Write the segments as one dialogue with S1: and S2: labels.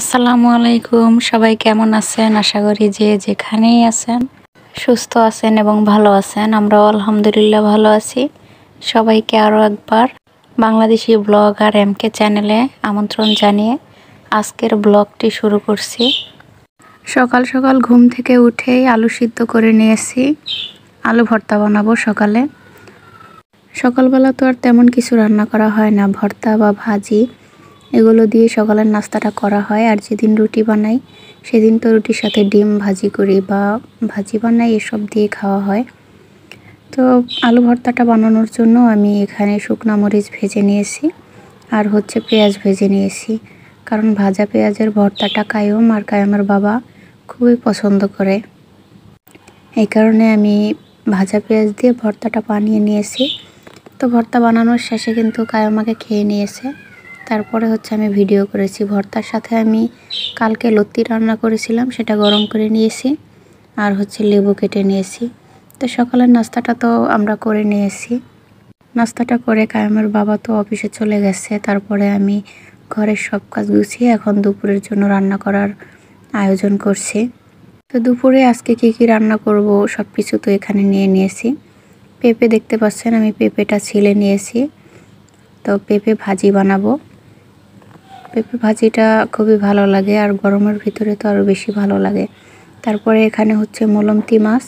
S1: আসসালামু আলাইকুম সবাই কেমন আছেন আশা করি যে যেখানেই আছেন সুস্থ আছেন এবং ভালো আছেন আমরাও আলহামদুলিল্লাহ ভালো আছি সবাইকে আরও একবার বাংলাদেশি ব্লগ আর এমকে চ্যানেলে আমন্ত্রণ জানিয়ে আজকের ব্লগটি শুরু করছি সকাল সকাল ঘুম থেকে উঠেই আলু সিদ্ধ করে নিয়েছি আলু ভর্তা বানাবো সকালে সকালবেলা তো আর তেমন কিছু রান্না করা হয় না ভর্তা বা ভাজি এগুলো দিয়ে সকালের নাস্তাটা করা হয় আর যেদিন রুটি বানাই সেদিন তো রুটির সাথে ডিম ভাজি করি বা ভাজি বানাই এসব দিয়ে খাওয়া হয় তো আলু ভর্তাটা বানানোর জন্য আমি এখানে শুকনা মরিচ ভেজে নিয়েছি আর হচ্ছে পেঁয়াজ ভেজে নিয়েছি কারণ ভাজা পেঁয়াজের ভর্তাটা কায়ম আর কায়মের বাবা খুবই পছন্দ করে এই কারণে আমি ভাজা পেঁয়াজ দিয়ে ভর্তাটা বানিয়ে নিয়েছি তো ভর্তা বানানোর শেষে কিন্তু কায়মাকে খেয়ে নিয়েছে তারপরে হচ্ছে আমি ভিডিও করেছি ভর্তার সাথে আমি কালকে লত্তি রান্না করেছিলাম সেটা গরম করে নিয়েছি আর হচ্ছে লেবু কেটে নিয়েছি তো সকালের নাস্তাটা তো আমরা করে নিয়েছি নাস্তাটা করে কায়ামের বাবা তো অফিসে চলে গেছে তারপরে আমি ঘরের সব কাজ গুছিয়ে এখন দুপুরের জন্য রান্না করার আয়োজন করছি তো দুপুরে আজকে কি কি রান্না করব সব কিছু তো এখানে নিয়ে নিয়েছি পেঁপে দেখতে পাচ্ছেন আমি পেঁপেটা ছিলে নিয়েছি তো পেঁপে ভাজি বানাবো পেঁপে ভাজিটা খুবই ভালো লাগে আর গরমের ভিতরে তো আরও বেশি ভালো লাগে তারপরে এখানে হচ্ছে মলমতি মাছ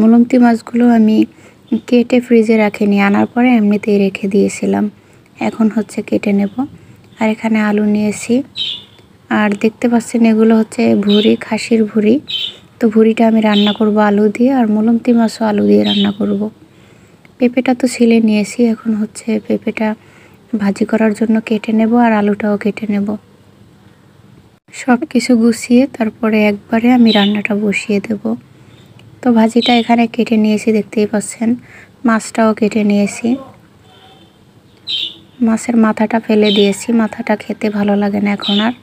S1: মলমতি মাছগুলো আমি কেটে ফ্রিজে রাখিনি আনার পরে এমনিতেই রেখে দিয়েছিলাম এখন হচ্ছে কেটে নেব আর এখানে আলু নিয়েছি আর দেখতে পাচ্ছেন এগুলো হচ্ছে ভুড়ি খাসির ভুড়ি তো ভুড়িটা আমি রান্না করব আলু দিয়ে আর মলমতি মাছও আলু দিয়ে রান্না করব পেঁপেটা তো ছিলে নিয়েছি এখন হচ্ছে পেঁপেটা ভাজি করার জন্য কেটে নেব আর আলুটাও কেটে নেব সব কিছু গুছিয়ে তারপরে একবারে আমি রান্নাটা বসিয়ে দেব তো ভাজিটা এখানে কেটে নিয়েছি দেখতেই পাচ্ছেন মাছটাও কেটে নিয়েছি মাছের মাথাটা ফেলে দিয়েছি মাথাটা খেতে ভালো লাগে না এখন আর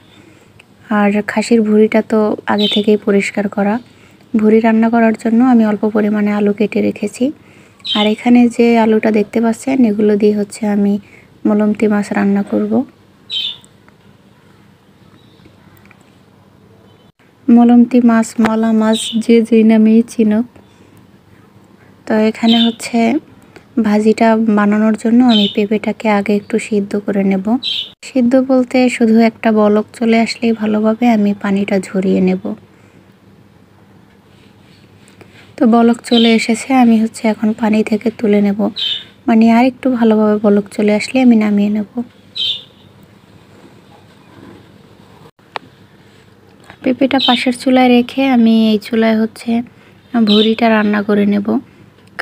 S1: আর খাসির ভুঁড়িটা তো আগে থেকেই পরিষ্কার করা ভুঁড়ি রান্না করার জন্য আমি অল্প পরিমাণে আলু কেটে রেখেছি আর এখানে যে আলুটা দেখতে পাচ্ছেন এগুলো দিয়ে হচ্ছে আমি মলমতি মাছ রান্না করব মলমতি মাছ মলা মাছ যে যেই নামেই চিনুক তো এখানে হচ্ছে ভাজিটা বানানোর জন্য আমি পেঁপেটাকে আগে একটু সিদ্ধ করে নেব সিদ্ধ বলতে শুধু একটা বলক চলে আসলেই ভালোভাবে আমি পানিটা ঝরিয়ে নেব তো বলক চলে এসেছে আমি হচ্ছে এখন পানি থেকে তুলে নেব মানে আর একটু ভালোভাবে বলক চলে আসলে আমি নামিয়ে নেব পেঁপেটা পাশের চুলায় রেখে আমি এই চুলায় হচ্ছে ভুড়িটা রান্না করে নেব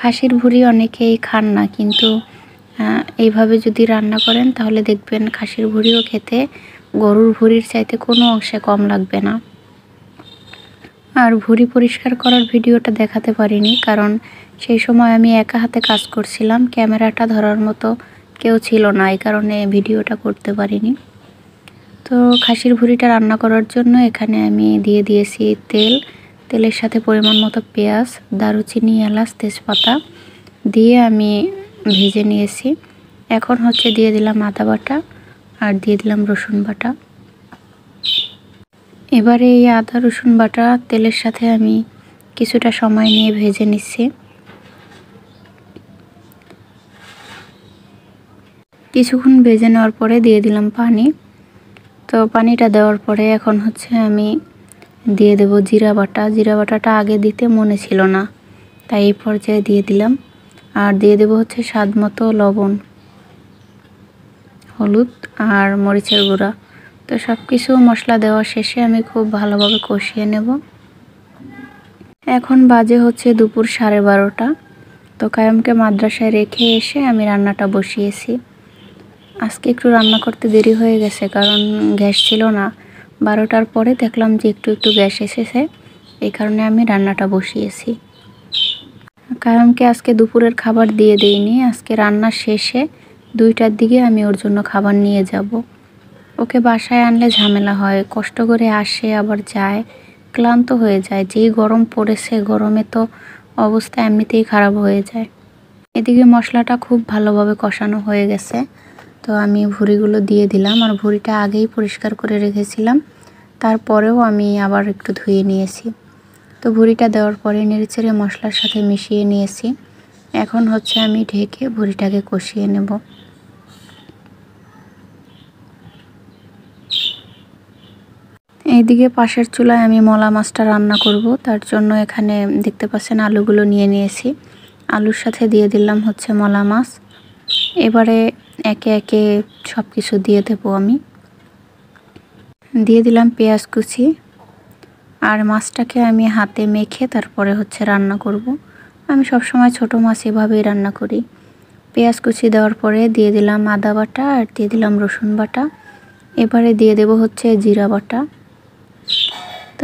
S1: খাসির ভুড়ি অনেকেই খান না কিন্তু এইভাবে যদি রান্না করেন তাহলে দেখবেন খাসির ভুড়িও খেতে গরুর ভুড়ির চাইতে কোনো অংশে কম লাগবে না আর ভুঁড়ি পরিষ্কার করার ভিডিওটা দেখাতে পারিনি কারণ সেই সময় আমি একা হাতে কাজ করছিলাম ক্যামেরাটা ধরার মতো কেউ ছিল না এই কারণে ভিডিওটা করতে পারিনি তো খাসির ভুঁড়িটা রান্না করার জন্য এখানে আমি দিয়ে দিয়েছি তেল তেলের সাথে পরিমাণ মতো পেঁয়াজ দারুচিনি এলাচ তেজপাতা দিয়ে আমি ভেজে নিয়েছি এখন হচ্ছে দিয়ে দিলাম আদা বাটা আর দিয়ে দিলাম রসুন বাটা এবারে এই আদা রসুন বাটা তেলের সাথে আমি কিছুটা সময় নিয়ে ভেজে নিচ্ছি কিছুক্ষণ ভেজে নেওয়ার পরে দিয়ে দিলাম পানি তো পানিটা দেওয়ার পরে এখন হচ্ছে আমি দিয়ে দেব জিরা বাটা জিরা বাটাটা আগে দিতে মনে ছিল না তাই এই পর্যায়ে দিয়ে দিলাম আর দিয়ে দেব হচ্ছে স্বাদ মতো লবণ হলুদ আর মরিচের গুঁড়া তো সব কিছু মশলা দেওয়া শেষে আমি খুব ভালোভাবে কষিয়ে নেব এখন বাজে হচ্ছে দুপুর সাড়ে বারোটা তো কায়মকে মাদ্রাসায় রেখে এসে আমি রান্নাটা বসিয়েছি আজকে একটু রান্না করতে দেরি হয়ে গেছে কারণ গ্যাস ছিল না বারোটার পরে দেখলাম যে একটু একটু গ্যাস এসেছে এই কারণে আমি রান্নাটা বসিয়েছি কায়মকে আজকে দুপুরের খাবার দিয়ে দেইনি আজকে রান্না শেষে দুইটার দিকে আমি ওর জন্য খাবার নিয়ে যাব ওকে বাসায় আনলে ঝামেলা হয় কষ্ট করে আসে আবার যায় ক্লান্ত হয়ে যায় যেই গরম পড়েছে গরমে তো অবস্থা এমনিতেই খারাপ হয়ে যায় এদিকে মশলাটা খুব ভালোভাবে কষানো হয়ে গেছে তো আমি ভুড়িগুলো দিয়ে দিলাম আর ভুড়িটা আগেই পরিষ্কার করে রেখেছিলাম তারপরেও আমি আবার একটু ধুয়ে নিয়েছি তো ভুড়িটা দেওয়ার পরে নেড়েচেড়ে মশলার সাথে মিশিয়ে নিয়েছি এখন হচ্ছে আমি ঢেকে ভুড়িটাকে কষিয়ে নেব এইদিকে পাশের চুলায় আমি মলা মাছটা রান্না করব তার জন্য এখানে দেখতে পাচ্ছেন আলুগুলো নিয়ে নিয়েছি আলুর সাথে দিয়ে দিলাম হচ্ছে মলা মাছ এবারে একে একে সব কিছু দিয়ে দেবো আমি দিয়ে দিলাম পেঁয়াজ কুচি আর মাছটাকে আমি হাতে মেখে তারপরে হচ্ছে রান্না করব। আমি সব সময় ছোট মাছ এভাবেই রান্না করি পেঁয়াজ কুচি দেওয়ার পরে দিয়ে দিলাম আদা বাটা আর দিয়ে দিলাম রসুন বাটা এবারে দিয়ে দেব হচ্ছে জিরা বাটা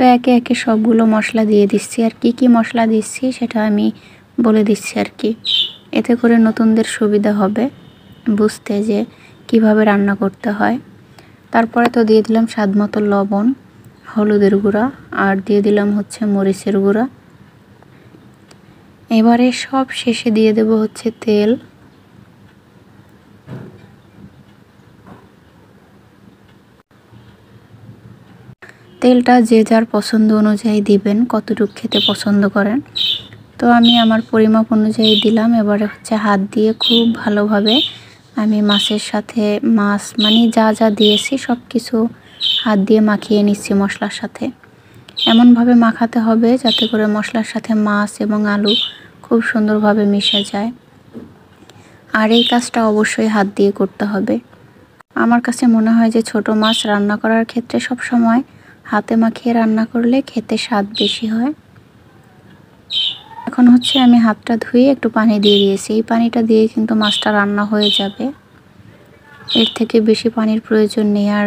S1: তো একে একে সবগুলো মশলা দিয়ে দিচ্ছি আর কি কি মশলা দিচ্ছি সেটা আমি বলে দিচ্ছি আর কি এতে করে নতুনদের সুবিধা হবে বুঝতে যে কিভাবে রান্না করতে হয় তারপরে তো দিয়ে দিলাম স্বাদ মতো লবণ হলুদের গুঁড়া আর দিয়ে দিলাম হচ্ছে মরিচের গুঁড়া এবারে সব শেষে দিয়ে দেব হচ্ছে তেল তেলটা যে যার পছন্দ অনুযায়ী দিবেন কতটুকু খেতে পছন্দ করেন তো আমি আমার পরিমাপ অনুযায়ী দিলাম এবারে হচ্ছে হাত দিয়ে খুব ভালোভাবে আমি মাছের সাথে মাছ মানে যা যা দিয়েছি সব কিছু হাত দিয়ে মাখিয়ে নিচ্ছি মশলার সাথে এমনভাবে মাখাতে হবে যাতে করে মশলার সাথে মাছ এবং আলু খুব সুন্দরভাবে মিশে যায় আর এই কাজটা অবশ্যই হাত দিয়ে করতে হবে আমার কাছে মনে হয় যে ছোট মাছ রান্না করার ক্ষেত্রে সব সময় হাতে মাখিয়ে রান্না করলে খেতে স্বাদ বেশি হয় এখন হচ্ছে আমি হাতটা ধুয়ে একটু পানি দিয়ে দিয়েছি এই পানিটা দিয়ে কিন্তু মাছটা রান্না হয়ে যাবে এর থেকে বেশি পানির প্রয়োজন নেই আর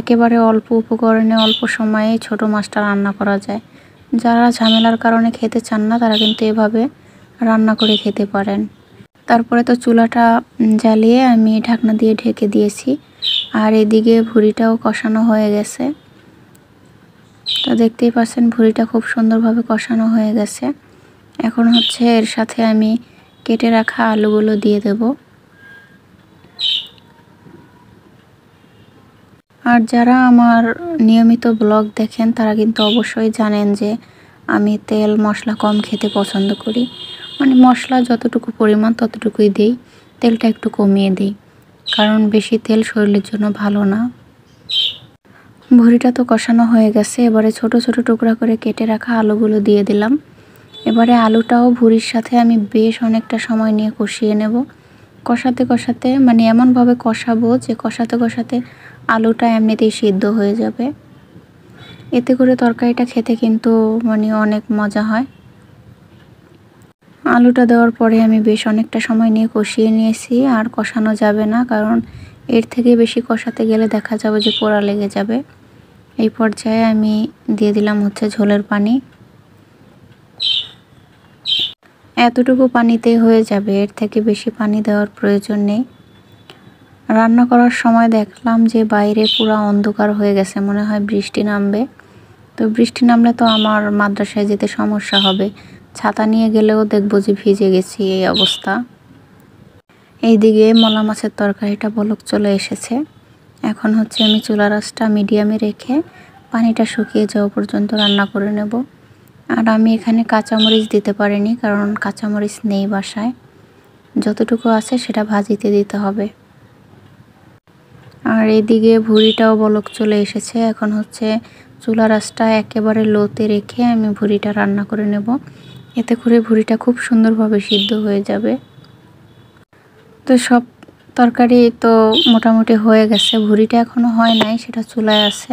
S1: একেবারে অল্প উপকরণে অল্প সময়ে ছোট মাছটা রান্না করা যায় যারা ঝামেলার কারণে খেতে চান না তারা কিন্তু এভাবে রান্না করে খেতে পারেন তারপরে তো চুলাটা জ্বালিয়ে আমি ঢাকনা দিয়ে ঢেকে দিয়েছি আর এদিকে ভুড়িটাও কষানো হয়ে গেছে তো দেখতেই পাচ্ছেন ভুড়িটা খুব সুন্দরভাবে কষানো হয়ে গেছে এখন হচ্ছে এর সাথে আমি কেটে রাখা আলুগুলো দিয়ে দেব আর যারা আমার নিয়মিত ব্লগ দেখেন তারা কিন্তু অবশ্যই জানেন যে আমি তেল মশলা কম খেতে পছন্দ করি মানে মশলা যতটুকু পরিমাণ ততটুকুই দেই তেলটা একটু কমিয়ে দিই কারণ বেশি তেল শরীরের জন্য ভালো না ভরিটা তো কষানো হয়ে গেছে এবারে ছোট ছোট টুকরা করে কেটে রাখা আলুগুলো দিয়ে দিলাম এবারে আলুটাও ভুরির সাথে আমি বেশ অনেকটা সময় নিয়ে কষিয়ে নেব কষাতে কষাতে মানে এমনভাবে কষাবো যে কষাতে কষাতে আলুটা এমনিতেই সিদ্ধ হয়ে যাবে এতে করে তরকারিটা খেতে কিন্তু মানে অনেক মজা হয় আলুটা দেওয়ার পরে আমি বেশ অনেকটা সময় নিয়ে কষিয়ে নিয়েছি আর কষানো যাবে না কারণ এর থেকে বেশি কষাতে গেলে দেখা যাবে যে পোড়া লেগে যাবে এই পর্যায়ে আমি দিয়ে দিলাম হচ্ছে ঝোলের পানি এতটুকু পানিতেই হয়ে যাবে এর থেকে বেশি পানি দেওয়ার প্রয়োজন নেই রান্না করার সময় দেখলাম যে বাইরে পুরো অন্ধকার হয়ে গেছে মনে হয় বৃষ্টি নামবে তো বৃষ্টি নামলে তো আমার মাদ্রাসায় যেতে সমস্যা হবে ছাতা নিয়ে গেলেও দেখবো যে ভিজে গেছি এই অবস্থা এইদিকে মলা মাছের তরকারিটা বলক চলে এসেছে এখন হচ্ছে আমি চুলা রাসটা মিডিয়ামে রেখে পানিটা শুকিয়ে যাওয়া পর্যন্ত রান্না করে নেব আর আমি এখানে কাঁচামরিচ দিতে পারিনি কারণ কাঁচামরিচ নেই বাসায় যতটুকু আছে সেটা ভাজিতে দিতে হবে আর এদিকে ভুড়িটাও বলক চলে এসেছে এখন হচ্ছে চুলা রাসটা একেবারে লোতে রেখে আমি ভুড়িটা রান্না করে নেব এতে করে ভুড়িটা খুব সুন্দরভাবে সিদ্ধ হয়ে যাবে তো সব তরকারি তো মোটামুটি হয়ে গেছে ভুড়িটা এখনও হয় নাই সেটা চুলায় আছে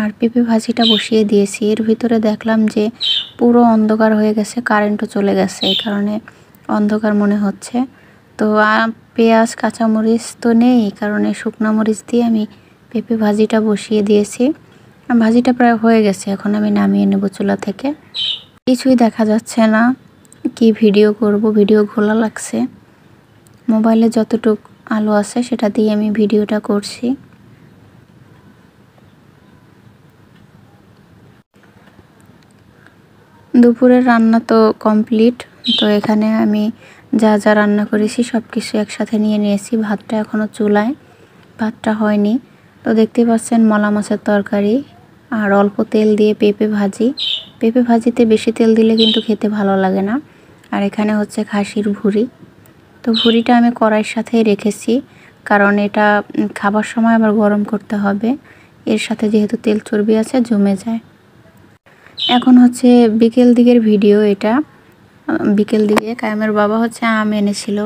S1: আর পেঁপে ভাজিটা বসিয়ে দিয়েছি এর ভিতরে দেখলাম যে পুরো অন্ধকার হয়ে গেছে কারেন্টও চলে গেছে এই কারণে অন্ধকার মনে হচ্ছে তো পেঁয়াজ কাঁচামরিচ তো নেই এই কারণে শুকনা মরিচ দিয়ে আমি পেঁপে ভাজিটা বসিয়ে দিয়েছি ভাজিটা প্রায় হয়ে গেছে এখন আমি নামিয়ে নেব চুলা থেকে কিছুই দেখা যাচ্ছে না কি ভিডিও করব ভিডিও ঘোলা লাগছে মোবাইলে যতটুক আলো আছে সেটা দিয়ে আমি ভিডিওটা করছি দুপুরের রান্না তো কমপ্লিট তো এখানে আমি যা যা রান্না করেছি সব কিছু একসাথে নিয়ে নিয়েছি ভাতটা এখনও চুলায় ভাতটা হয়নি তো দেখতে পাচ্ছেন মলা মাছের তরকারি আর অল্প তেল দিয়ে পেঁপে ভাজি পেঁপে ভাজিতে বেশি তেল দিলে কিন্তু খেতে ভালো লাগে না আর এখানে হচ্ছে খাসির ভুড়ি তো ভুড়িটা আমি কড়াইয়ের সাথেই রেখেছি কারণ এটা খাবার সময় আবার গরম করতে হবে এর সাথে যেহেতু তেল চর্বি আছে জমে যায় এখন হচ্ছে বিকেল দিকের ভিডিও এটা বিকেল দিকে কায়েমের বাবা হচ্ছে আম এনেছিল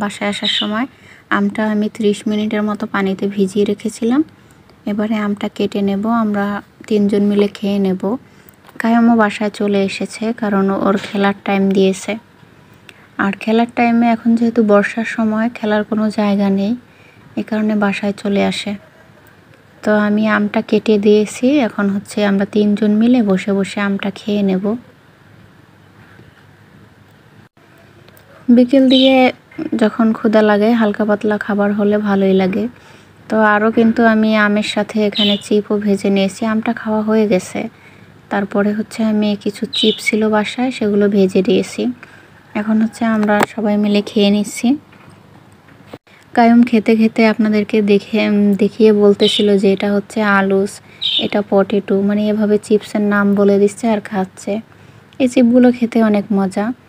S1: বাসায় আসার সময় আমটা আমি 30 মিনিটের মতো পানিতে ভিজিয়ে রেখেছিলাম এবারে আমটা কেটে নেব আমরা তিনজন মিলে খেয়ে নেব কায়মও বাসায় চলে এসেছে কারণ ওর খেলার টাইম দিয়েছে আর খেলার টাইমে এখন যেহেতু বর্ষার সময় খেলার কোনো জায়গা নেই এ কারণে বাসায় চলে আসে তো আমি আমটা কেটে দিয়েছি এখন হচ্ছে আমরা তিনজন মিলে বসে বসে আমটা খেয়ে নেব বিকেল দিকে যখন ক্ষুদা লাগে হালকা পাতলা খাবার হলে ভালোই লাগে তো আরও কিন্তু আমি আমের সাথে এখানে চিপও ভেজে নিয়েছি আমটা খাওয়া হয়ে গেছে তারপরে হচ্ছে আমি কিছু চিপ ছিল বাসায় সেগুলো ভেজে দিয়েছি এখন হচ্ছে আমরা সবাই মিলে খেয়ে নিচ্ছি কায়ুম খেতে খেতে আপনাদেরকে দেখে দেখিয়ে বলতেছিল যে এটা হচ্ছে আলুস এটা পটেটো মানে এভাবে চিপসের নাম বলে দিচ্ছে আর খাচ্ছে এই চিপগুলো খেতে অনেক মজা